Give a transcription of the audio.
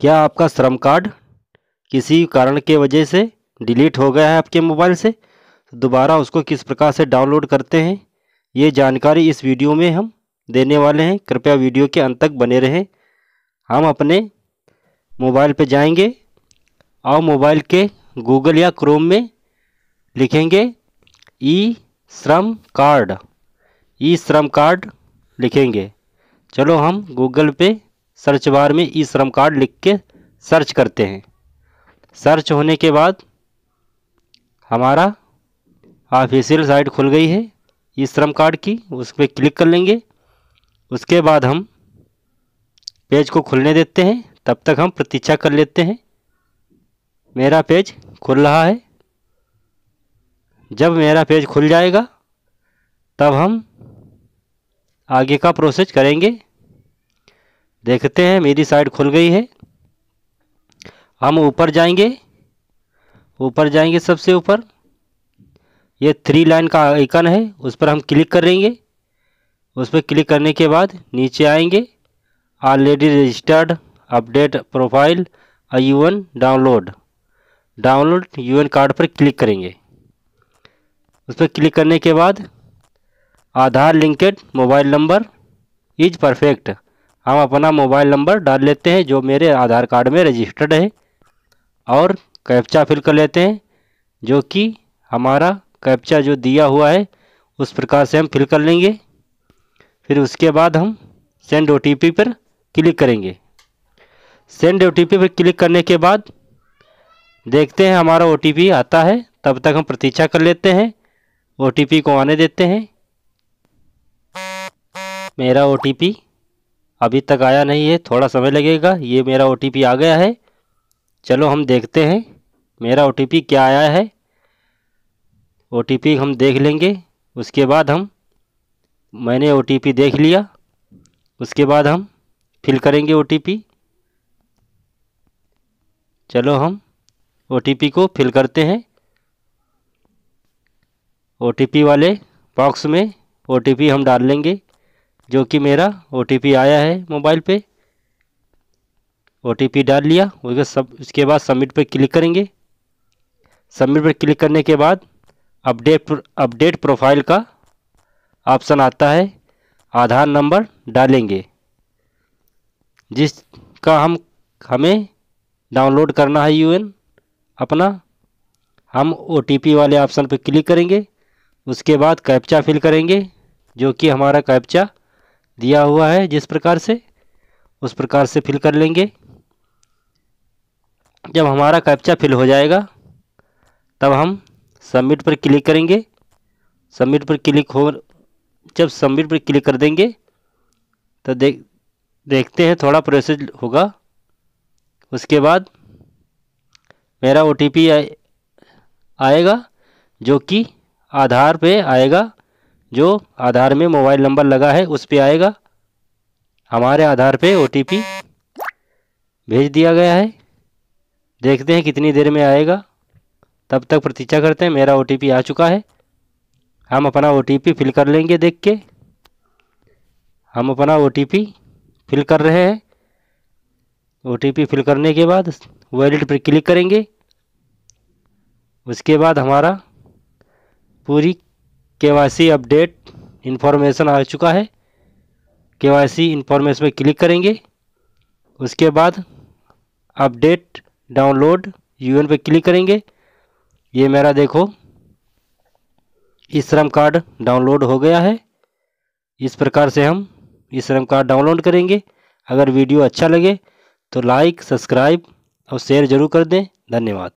क्या आपका श्रम कार्ड किसी कारण के वजह से डिलीट हो गया है आपके मोबाइल से तो दोबारा उसको किस प्रकार से डाउनलोड करते हैं ये जानकारी इस वीडियो में हम देने वाले हैं कृपया वीडियो के अंत तक बने रहें हम अपने मोबाइल पर जाएंगे और मोबाइल के गूगल या क्रोम में लिखेंगे ई श्रम कार्ड ई श्रम कार्ड लिखेंगे चलो हम गूगल पे सर्च बार में ई श्रम कार्ड लिख के सर्च करते हैं सर्च होने के बाद हमारा ऑफिशियल साइट खुल गई है ई श्रम कार्ड की उस पर क्लिक कर लेंगे उसके बाद हम पेज को खुलने देते हैं तब तक हम प्रतीक्षा कर लेते हैं मेरा पेज खुल रहा है जब मेरा पेज खुल जाएगा तब हम आगे का प्रोसेस करेंगे देखते हैं मेरी साइड खुल गई है हम ऊपर जाएंगे ऊपर जाएंगे सबसे ऊपर ये थ्री लाइन का आइकन है उस पर हम क्लिक करेंगे उस पर क्लिक करने के बाद नीचे आएंगे already registered update profile U N download download U N card पर क्लिक करेंगे उस पर क्लिक करने के बाद Aadhaar linked mobile number is perfect हम अपना मोबाइल नंबर डाल लेते हैं जो मेरे आधार कार्ड में रजिस्टर्ड है और कैप्चा फिल कर लेते हैं जो कि हमारा कैप्चा जो दिया हुआ है उस प्रकार से हम फिल कर लेंगे फिर उसके बाद हम सेंड ओ पर क्लिक करेंगे सेंड ओ पर क्लिक करने के बाद देखते हैं हमारा ओ आता है तब तक हम प्रतीक्षा कर लेते हैं ओ को आने देते हैं मेरा ओ अभी तक आया नहीं है थोड़ा समय लगेगा ये मेरा ओ आ गया है चलो हम देखते हैं मेरा ओ क्या आया है ओ हम देख लेंगे उसके बाद हम मैंने ओ देख लिया उसके बाद हम फिल करेंगे ओ चलो हम ओ को फिल करते हैं ओ वाले बॉक्स में ओ हम डाल लेंगे जो कि मेरा ओ आया है मोबाइल पे ओ डाल लिया उसके सब उसके बाद सबमिट पर क्लिक करेंगे सबमिट पर क्लिक करने के बाद अपडेट अपडेट प्रोफाइल का ऑप्शन आता है आधार नंबर डालेंगे जिसका हम हमें डाउनलोड करना है यूएन अपना हम ओ वाले ऑप्शन पर क्लिक करेंगे उसके बाद कैप्चा फिल करेंगे जो कि हमारा कैप्चा दिया हुआ है जिस प्रकार से उस प्रकार से फिल कर लेंगे जब हमारा कैप्चा फिल हो जाएगा तब हम सबमिट पर क्लिक करेंगे सबमिट पर क्लिक हो जब सबमिट पर क्लिक कर देंगे तो देख देखते हैं थोड़ा प्रोसेस होगा उसके बाद मेरा ओ आए, आएगा जो कि आधार पे आएगा जो आधार में मोबाइल नंबर लगा है उस पर आएगा हमारे आधार पे ओ भेज दिया गया है देखते हैं कितनी देर में आएगा तब तक प्रतीक्षा करते हैं मेरा ओ आ चुका है हम अपना ओ फिल कर लेंगे देख के हम अपना ओ फिल कर रहे हैं ओ फिल करने के बाद वैलिड पर क्लिक करेंगे उसके बाद हमारा पूरी केवाईसी अपडेट इन्फॉर्मेशन आ चुका है केवाईसी इन्फॉर्मेशन में क्लिक करेंगे उसके बाद अपडेट डाउनलोड यूएन पे क्लिक करेंगे ये मेरा देखो ई श्रम कार्ड डाउनलोड हो गया है इस प्रकार से हम ई श्रम कार्ड डाउनलोड करेंगे अगर वीडियो अच्छा लगे तो लाइक सब्सक्राइब और शेयर ज़रूर कर दें धन्यवाद